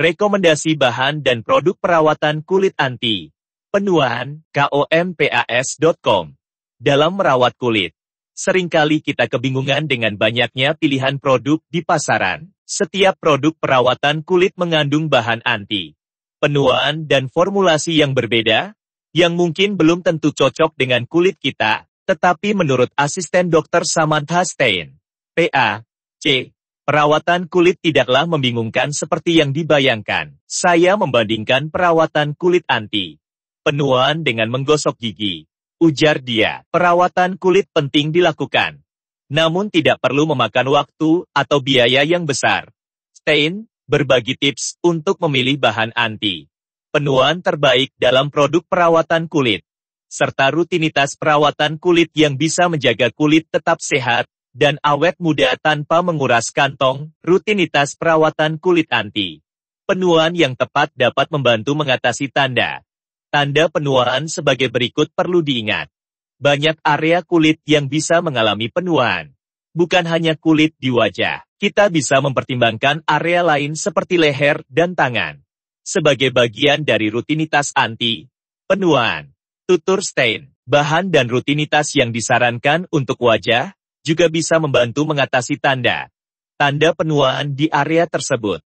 rekomendasi bahan dan produk perawatan kulit anti. Penuaan, kompas.com. Dalam merawat kulit, seringkali kita kebingungan dengan banyaknya pilihan produk di pasaran. Setiap produk perawatan kulit mengandung bahan anti, penuaan dan formulasi yang berbeda, yang mungkin belum tentu cocok dengan kulit kita, tetapi menurut asisten dokter Samantha Stein, PA, C, Perawatan kulit tidaklah membingungkan seperti yang dibayangkan. Saya membandingkan perawatan kulit anti penuaan dengan menggosok gigi. Ujar dia, perawatan kulit penting dilakukan. Namun tidak perlu memakan waktu atau biaya yang besar. Stein, berbagi tips untuk memilih bahan anti penuaan terbaik dalam produk perawatan kulit serta rutinitas perawatan kulit yang bisa menjaga kulit tetap sehat dan awet muda tanpa menguras kantong, rutinitas perawatan kulit anti. Penuaan yang tepat dapat membantu mengatasi tanda. Tanda penuaan sebagai berikut perlu diingat. Banyak area kulit yang bisa mengalami penuaan. Bukan hanya kulit di wajah, kita bisa mempertimbangkan area lain seperti leher dan tangan. Sebagai bagian dari rutinitas anti, penuaan, tutur stain, bahan dan rutinitas yang disarankan untuk wajah, juga bisa membantu mengatasi tanda. Tanda penuaan di area tersebut.